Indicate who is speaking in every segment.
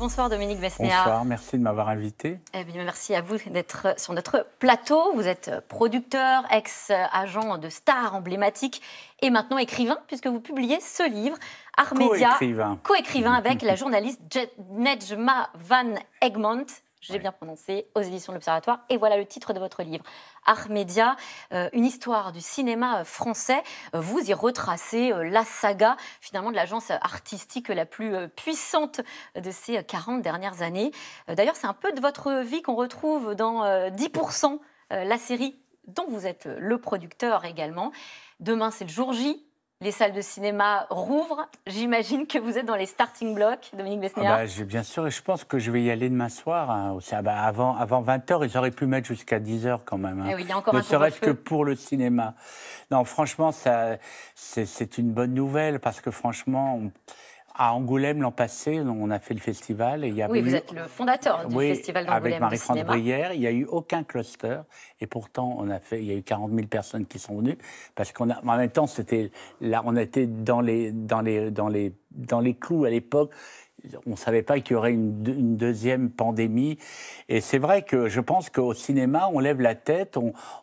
Speaker 1: Bonsoir Dominique Besnéard. Bonsoir,
Speaker 2: merci de m'avoir invité.
Speaker 1: Eh bien, merci à vous d'être sur notre plateau. Vous êtes producteur, ex-agent de Star emblématique et maintenant écrivain, puisque vous publiez ce livre, Armédia. Co-écrivain. avec la journaliste Nedjma Van Egmont j'ai bien prononcé, aux éditions de l'Observatoire. Et voilà le titre de votre livre, Art Média, euh, une histoire du cinéma euh, français. Euh, vous y retracez la saga, finalement, de l'agence artistique la plus puissante de ces 40 dernières années. D'ailleurs, c'est un peu de votre vie qu'on retrouve dans 10%, la série dont vous êtes le producteur également. Demain, c'est le jour J les salles de cinéma rouvrent. J'imagine que vous êtes dans les starting blocks, Dominique Besnier. Ah
Speaker 2: bah, bien sûr, et je pense que je vais y aller demain soir. Hein, ah bah, avant, avant 20h, ils auraient pu mettre jusqu'à 10h quand même. Hein. Eh il y a encore ne serait-ce que pour le cinéma. Non, franchement, c'est une bonne nouvelle parce que franchement... À Angoulême l'an passé, on a fait le festival et il y a Oui, vous êtes
Speaker 1: le fondateur du festival d'Angoulême. Avec Marie-France Brière,
Speaker 2: il n'y a eu aucun cluster et pourtant on a fait, il y a eu 40 000 personnes qui sont venues parce qu'on en même temps, c'était là, on était dans les, dans les, dans les, dans les clous à l'époque on ne savait pas qu'il y aurait une, deuxième pandémie. Et c'est vrai que je pense qu'au cinéma, on lève la tête,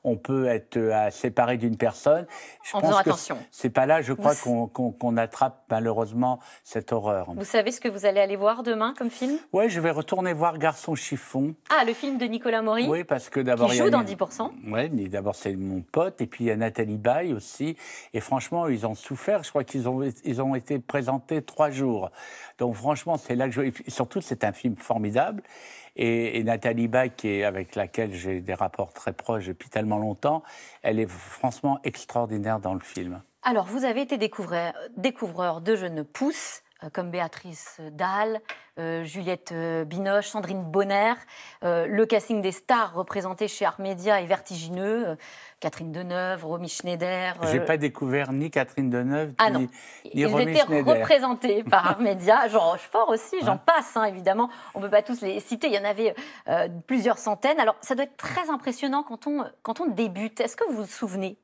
Speaker 2: on, peut être euh, séparé d'une personne. Je attention. C'est pas là, je crois, qu'on attrape malheureusement cette horreur. Vous
Speaker 1: savez ce que vous allez aller voir demain comme film
Speaker 2: Oui, je vais retourner voir Garçon Chiffon.
Speaker 1: Ah, le film de Nicolas Maury Oui,
Speaker 2: parce que d'abord. joue il y dans 10%. Oui, mais d'abord, c'est mon pote. Et puis, il y a Nathalie Baye aussi. Et franchement, ils ont souffert. Je crois qu'ils ont, ont été présentés trois jours. Donc, franchement, c'est là que surtout, c'est un film formidable. Et, Nathalie Bach, avec laquelle j'ai des rapports très proches depuis tellement longtemps, elle est franchement extraordinaire dans le film.
Speaker 1: Alors, vous avez été découvreur, découvreur de Jeunes Pousses. Euh, comme Béatrice Dahl, euh, Juliette euh, Binoche, Sandrine Bonner. le casting des stars représentés chez Armédia est vertigineux. Catherine Deneuve, Romy Schneider. Je J'ai pas
Speaker 2: découvert ni Catherine Deneuve ah ni, Romy Schneider. Ils étaient
Speaker 1: représentés par Armédia, Jean Rochefort aussi, j'en passe hein, évidemment. On ne peut pas tous les citer, il y en avait plusieurs centaines. Alors ça doit être très impressionnant quand on, quand on débute. Est-ce que vous vous souvenez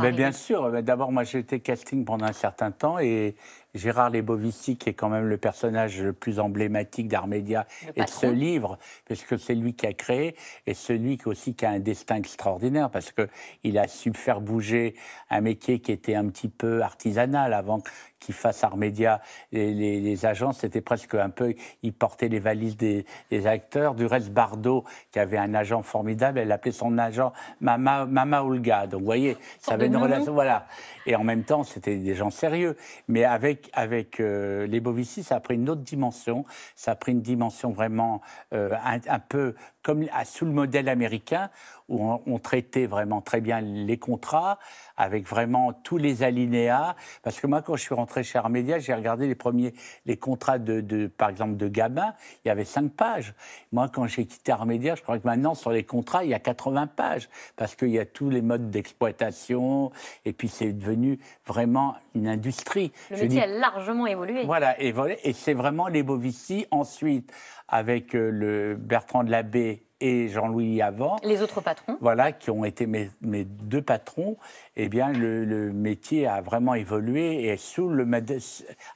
Speaker 1: mais Bien
Speaker 2: sûr. D'abord, moi, j'ai été casting pendant un certain temps et Gérard Lebovici, qui est quand même le personnage le plus emblématique d'Armédia et de ce livre, parce que c'est lui qui a créé et celui qui aussi qui a un destin extraordinaire parce qu'il a su faire bouger un métier qui était un petit peu artisanal avant qui face Armédia, les, les, agences, c'était presque un peu, ils portaient les valises des, acteurs. Du reste, Bardot, qui avait un agent formidable, elle appelait son agent Mama, Mama Olga. Donc, vous voyez, ça avait une relation, voilà. Et en même temps, c'était des gens sérieux. Mais avec, avec euh, les Bovici, ça a pris une autre dimension. Ça a pris une dimension vraiment euh, un peu comme sous le modèle américain, où on, traitait vraiment très bien les contrats, avec vraiment tous les alinéas. Parce que moi, quand je suis rentré chez Armédia, j'ai regardé les premiers, les contrats de, par exemple, de Gabin, il y avait 5 pages. Moi, quand j'ai quitté Armédia, je crois que maintenant, sur les contrats, il y a 80 pages, parce qu'il y a tous les modes d'exploitation, et puis c'est devenu vraiment une industrie. Le métier a
Speaker 1: largement évolué.
Speaker 2: Voilà, et, et c'est vraiment les Bovici. Ensuite, avec euh, le Bertrand de Labbé, et Jean-Louis avant. Les autres patrons. Voilà, qui ont été mes, deux patrons. Eh bien, le, métier a vraiment évolué et sous le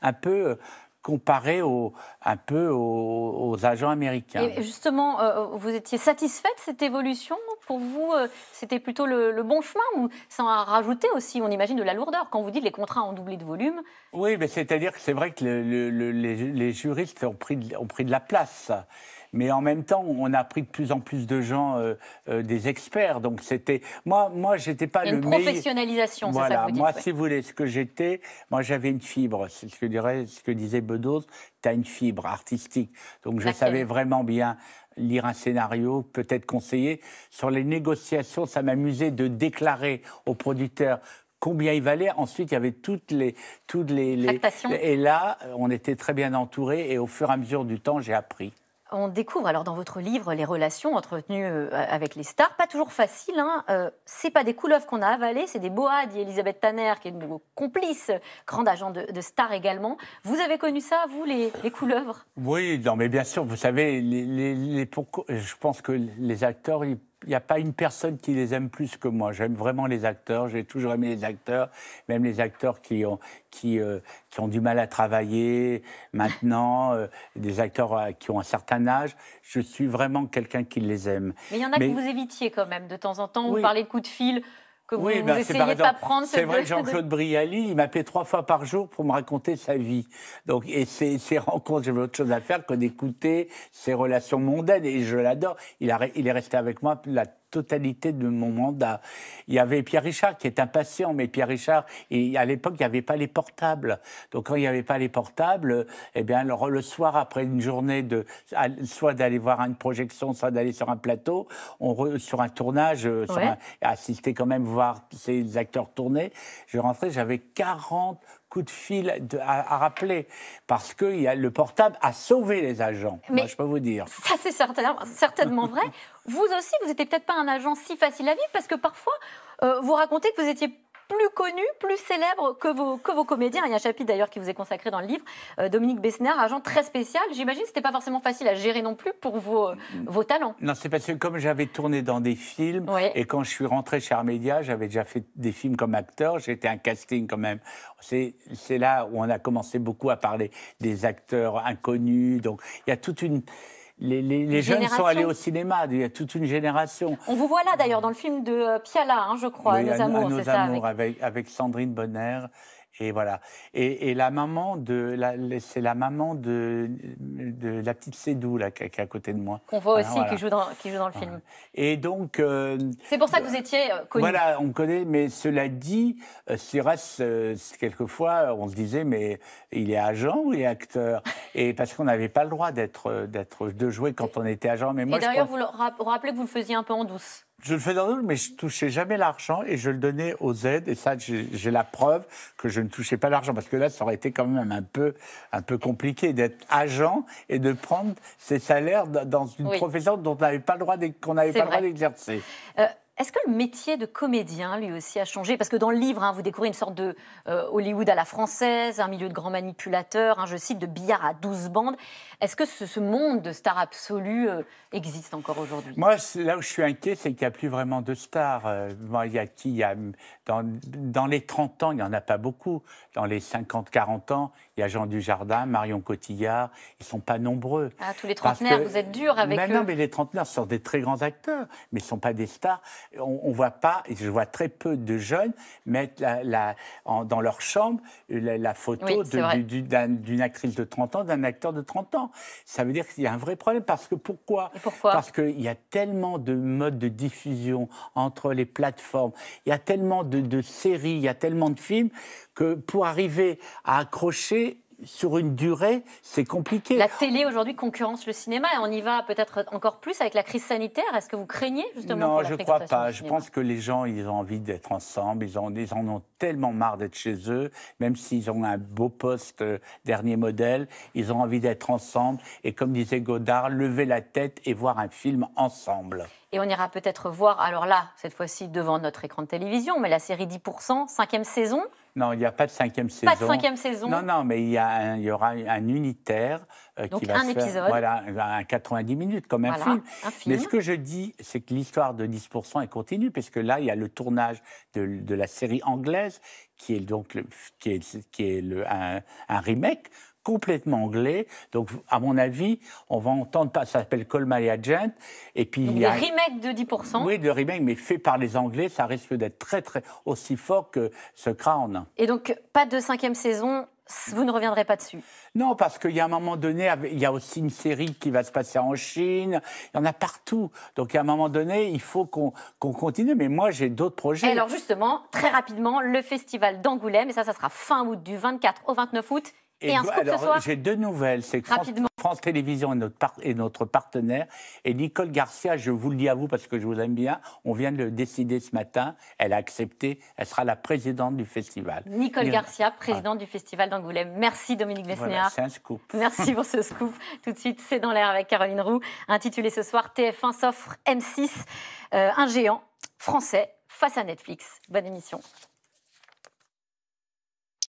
Speaker 2: un peu euh, comparé au, un peu aux, agents américains. Et
Speaker 1: justement, euh, vous étiez satisfait de cette évolution pour vous, euh, c'était plutôt le, bon chemin ou sans rajouté aussi, on imagine, de la lourdeur quand vous dites les contrats ont doublé de volume
Speaker 2: Oui, mais c'est-à-dire que c'est vrai que les, juristes ont pris, de, ont pris de la place. Mais en même temps, on a pris de plus en plus de gens, euh, euh, des experts. Donc c'était moi, moi, j'étais pas le une professionnalisation.
Speaker 1: c'est Voilà. Ça que moi, si vous
Speaker 2: voulez, ce que j'étais, moi, j'avais une fibre. C'est ce que dirait, ce que disait Bedos. T'as une fibre artistique. Donc je savais vraiment bien lire un scénario, peut-être conseiller. Sur les négociations, ça m'amusait de déclarer aux producteurs combien il valait. Ensuite, il y avait toutes les... Toutes les, Et là, on était très bien entourés et au fur et à mesure du temps, j'ai appris.
Speaker 1: On découvre alors dans votre livre les relations entretenues euh, avec les stars, pas toujours facile. ce hein, n'est euh, c'est pas des couleuvres qu'on a avalées, c'est des boas, dit Elisabeth Tanner, qui est une complice, grande agent de, stars également. Vous avez connu ça, vous, les, couleuvres
Speaker 2: Oui, non, mais bien sûr, vous savez, les, je pense que les acteurs, ils il n'y a pas une personne qui les aime plus que moi. J'aime vraiment les acteurs, j'ai toujours aimé les acteurs, même les acteurs qui ont, qui, euh, ont du mal à travailler maintenant, euh, des acteurs euh, qui ont un certain âge. Je suis vraiment quelqu'un qui les aime. Mais il y en a que vous
Speaker 1: évitiez quand même de temps en temps. Vous parlez de coups de fil oui, ben, essayez pas C'est vrai Jean-Claude
Speaker 2: Briali il m'appelait trois fois par jour pour me raconter sa vie. Donc, et ses, rencontres, j'avais autre chose à faire que d'écouter ses relations mondaines, et je l'adore. Il, il, est resté avec moi la totalité de mon mandat. Il y avait Pierre Richard qui est impatient, mais Pierre Richard, à l'époque, il n'y avait pas les portables. Donc quand il n'y avait pas les portables, eh bien, le soir, après une journée de, soit d'aller voir une projection, soit d'aller sur un plateau, on sur un tournage, euh, assister quand même voir ces acteurs tourner, je rentrais, j'avais 40 coup de fil à, rappeler parce que y a, le portable a sauvé les agents. Moi, je peux vous dire. Ça,
Speaker 1: c'est certainement vrai. Vous aussi, vous n'étiez peut-être pas un agent si facile à vivre parce que parfois, euh, vous racontez que vous étiez plus connu, plus célèbre que vos, que vos comédiens. Il y a un chapitre d'ailleurs qui vous est consacré dans le livre. Euh, Dominique Bessner, agent très spécial. J'imagine que ce n'était pas forcément facile à gérer non plus pour vos, mm. vos talents.
Speaker 2: Non, c'est parce que comme j'avais tourné dans des films, et quand je suis rentré chez Armédia, j'avais déjà fait des films comme acteur, j'étais un casting quand même. C'est là où on a commencé beaucoup à parler des acteurs inconnus. Donc il y a toute une les, jeunes sont allés au cinéma, il y a toute une génération. On
Speaker 1: vous voit là d'ailleurs dans le film de euh, Piala, hein, je crois, Nos, Amours, nos amours
Speaker 2: avec... avec... Sandrine Bonner et voilà. Et, la maman de, c'est la maman de, de la petite Cédou là qui, est à côté de moi. Qu'on voit aussi qui joue dans qui joue dans le film. Et donc. Euh, c'est pour ça que vous
Speaker 1: étiez euh, connu. Voilà,
Speaker 2: on connaît, mais cela dit, sur euh, quelquefois, on se disait, mais il est agent ou il est acteur Et parce qu'on n'avait pas le droit d'être d'être de jouer quand on était agent. Mais moi, et d'ailleurs, vous
Speaker 1: rappelez que vous le faisiez un peu en douce
Speaker 2: je le fais dans mais je touchais jamais l'argent et je le donnais aux aides. Et ça, j'ai la preuve que je ne touchais pas l'argent parce que là, ça aurait été quand même un peu, un peu compliqué d'être agent et de prendre ses salaires dans une profession dont on n'avait pas le droit, qu'on n'avait pas le droit d'exercer.
Speaker 1: Euh, est-ce que le métier de comédien, lui aussi, a changé Parce que dans le livre, hein, vous découvrez une sorte de euh, Hollywood à la française, un milieu de grands manipulateurs, hein, je cite, de billard à 12 bandes. Est-ce que ce, monde de stars absolues euh, existe encore aujourd'hui
Speaker 2: Moi, là où je suis inquiet, c'est qu'il n'y a plus vraiment de stars. Euh, il y a dans, les 30 ans, il n'y en a pas beaucoup. Dans les 50, 40 ans, il y a Jean Dujardin, Marion Cotillard. Ils ne sont pas nombreux. Ah, tous les trentenaires, vous êtes
Speaker 1: durs avec mais eux. Non,
Speaker 2: mais les trentenaires sont des très grands acteurs, mais ils ne sont pas des stars on, voit pas, je vois très peu de jeunes mettre la, dans leur chambre la, photo d'une actrice de 30 ans, d'un acteur de 30 ans. Ça veut dire qu'il y a un vrai problème. Parce que pourquoi, Parce qu'il y a tellement de modes de diffusion entre les plateformes, il y a tellement de séries, il y a tellement de films que pour arriver à accrocher, sur une durée, c'est compliqué.
Speaker 1: La télé aujourd'hui concurrence le cinéma et on y va peut-être encore plus avec la crise sanitaire. Est-ce que vous craignez justement Non, pour la je ne crois pas. Je pense
Speaker 2: que les gens, ils ont envie d'être ensemble. Ils, en ont tellement marre d'être chez eux, même s'ils ont un beau poste euh, dernier modèle. Ils ont envie d'être ensemble et comme disait Godard, lever la tête et voir un film ensemble.
Speaker 1: Et on ira peut-être voir, alors là, cette fois-ci devant notre écran de télévision, mais la série 10%, cinquième saison.
Speaker 2: Non, il n'y a pas de cinquième saison. Pas de cinquième saison. Non, non, mais il y, y aura un unitaire euh, qui va un épisode. Faire, voilà, un 90 minutes comme un, film. un, film. Mais ce que je dis, c'est que l'histoire de 10% est continue, puisque là, il y a le tournage de, la série anglaise qui est donc qui est, qui est le, un remake complètement anglais. Donc, à mon avis, on va entendre pas. Ça s'appelle Call My Agent. Et puis il y a le
Speaker 1: remake de 10 Oui,
Speaker 2: le remake, mais fait par les Anglais, ça risque d'être très, très aussi fort que ce Crown.
Speaker 1: Et donc, pas de cinquième saison. Vous ne reviendrez pas dessus
Speaker 2: Non, parce qu'il y a un moment donné, il y a aussi une série qui va se passer en Chine, il y en a partout. Donc, à un moment donné, il faut qu'on continue. Mais moi, j'ai d'autres projets. alors,
Speaker 1: justement, très rapidement, le festival d'Angoulême, et ça, ça sera fin août, du 24 au 29 août. J'ai
Speaker 2: deux nouvelles. C'est que France, Télévisions est notre, partenaire. Et Nicole Garcia, je vous le dis à vous parce que je vous aime bien, on vient de le décider ce matin. Elle a accepté. Elle sera la présidente du festival. Nicole Garcia,
Speaker 1: présidente du festival d'Angoulême. Merci Dominique Besnéard. Voilà, c'est un scoop. Merci pour ce scoop. Tout de suite, c'est dans l'air avec Caroline Roux, intitulé ce soir TF1 s'offre M6, euh, un géant français face à Netflix. Bonne émission.